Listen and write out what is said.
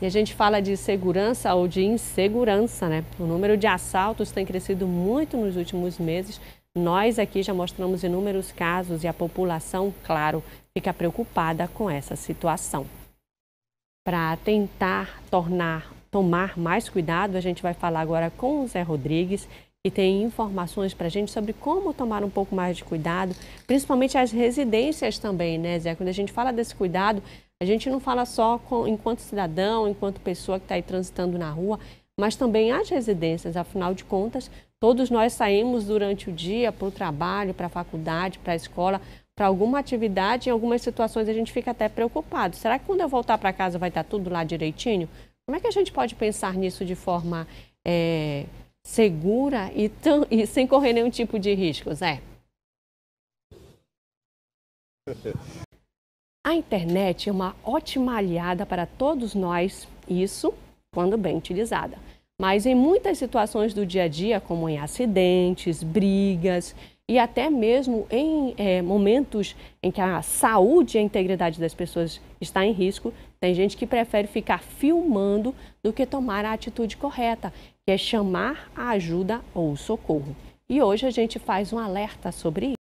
E a gente fala de segurança ou de insegurança, né? O número de assaltos tem crescido muito nos últimos meses. Nós aqui já mostramos inúmeros casos e a população, claro, fica preocupada com essa situação. Para tentar tornar, tomar mais cuidado, a gente vai falar agora com o Zé Rodrigues, que tem informações para a gente sobre como tomar um pouco mais de cuidado, principalmente as residências também, né, Zé? Quando a gente fala desse cuidado, a gente não fala só com, enquanto cidadão, enquanto pessoa que está aí transitando na rua, mas também as residências. Afinal de contas, todos nós saímos durante o dia para o trabalho, para a faculdade, para a escola, para alguma atividade. Em algumas situações a gente fica até preocupado. Será que quando eu voltar para casa vai estar tá tudo lá direitinho? Como é que a gente pode pensar nisso de forma é, segura e, tão, e, sem correr nenhum tipo de risco, Zé? A internet é uma ótima aliada para todos nós, isso quando bem utilizada. Mas em muitas situações do dia a dia, como em acidentes, brigas e até mesmo em é, momentos em que a saúde e a integridade das pessoas está em risco, tem gente que prefere ficar filmando do que tomar a atitude correta, que é chamar a ajuda ou socorro. E hoje a gente faz um alerta sobre isso.